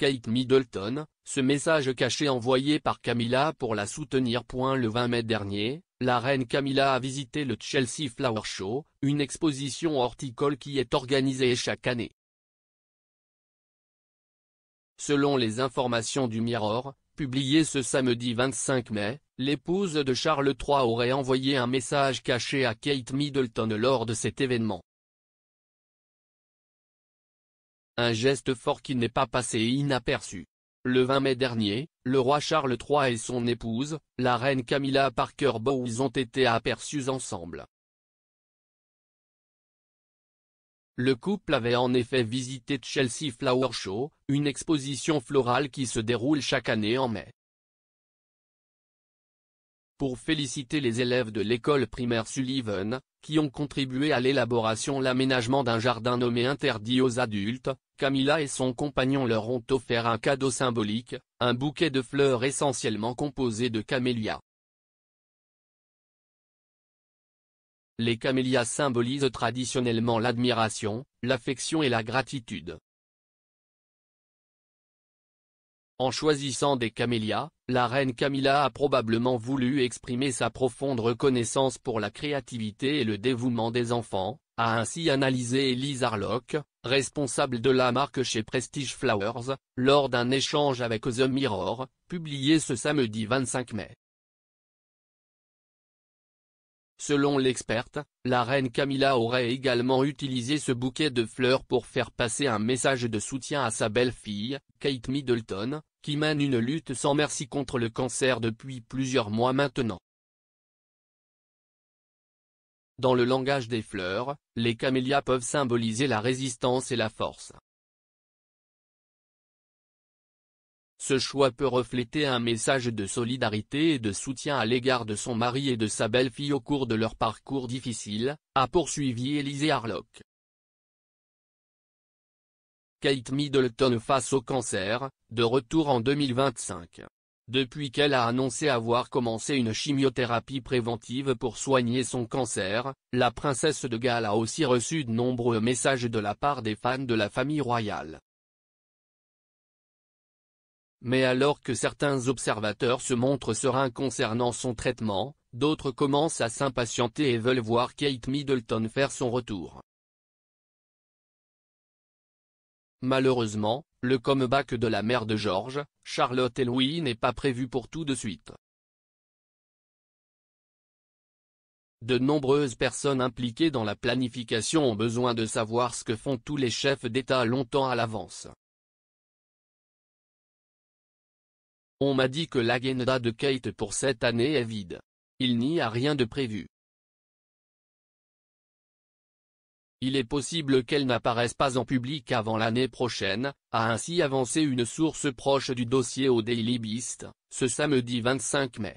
Kate Middleton, ce message caché envoyé par Camilla pour la soutenir. Le 20 mai dernier, la reine Camilla a visité le Chelsea Flower Show, une exposition horticole qui est organisée chaque année. Selon les informations du Mirror, publiées ce samedi 25 mai, l'épouse de Charles III aurait envoyé un message caché à Kate Middleton lors de cet événement. Un geste fort qui n'est pas passé inaperçu. Le 20 mai dernier, le roi Charles III et son épouse, la reine Camilla Parker Bowles ont été aperçus ensemble. Le couple avait en effet visité Chelsea Flower Show, une exposition florale qui se déroule chaque année en mai. Pour féliciter les élèves de l'école primaire Sullivan, qui ont contribué à l'élaboration l'aménagement d'un jardin nommé interdit aux adultes, Camilla et son compagnon leur ont offert un cadeau symbolique, un bouquet de fleurs essentiellement composé de camélias. Les camélias symbolisent traditionnellement l'admiration, l'affection et la gratitude. En choisissant des camélias, la reine Camilla a probablement voulu exprimer sa profonde reconnaissance pour la créativité et le dévouement des enfants, a ainsi analysé Elise Harlock, responsable de la marque chez Prestige Flowers, lors d'un échange avec The Mirror, publié ce samedi 25 mai. Selon l'experte, la reine Camilla aurait également utilisé ce bouquet de fleurs pour faire passer un message de soutien à sa belle-fille, Kate Middleton, qui mène une lutte sans merci contre le cancer depuis plusieurs mois maintenant. Dans le langage des fleurs, les camélias peuvent symboliser la résistance et la force. Ce choix peut refléter un message de solidarité et de soutien à l'égard de son mari et de sa belle-fille au cours de leur parcours difficile, a poursuivi Élisée Harlock. Kate Middleton face au cancer, de retour en 2025 depuis qu'elle a annoncé avoir commencé une chimiothérapie préventive pour soigner son cancer, la princesse de Galles a aussi reçu de nombreux messages de la part des fans de la famille royale. Mais alors que certains observateurs se montrent sereins concernant son traitement, d'autres commencent à s'impatienter et veulent voir Kate Middleton faire son retour. Malheureusement, le comeback de la mère de George, Charlotte et Louis n'est pas prévu pour tout de suite. De nombreuses personnes impliquées dans la planification ont besoin de savoir ce que font tous les chefs d'État longtemps à l'avance. On m'a dit que l'agenda de Kate pour cette année est vide. Il n'y a rien de prévu. Il est possible qu'elle n'apparaisse pas en public avant l'année prochaine, a ainsi avancé une source proche du dossier au Daily Beast, ce samedi 25 mai.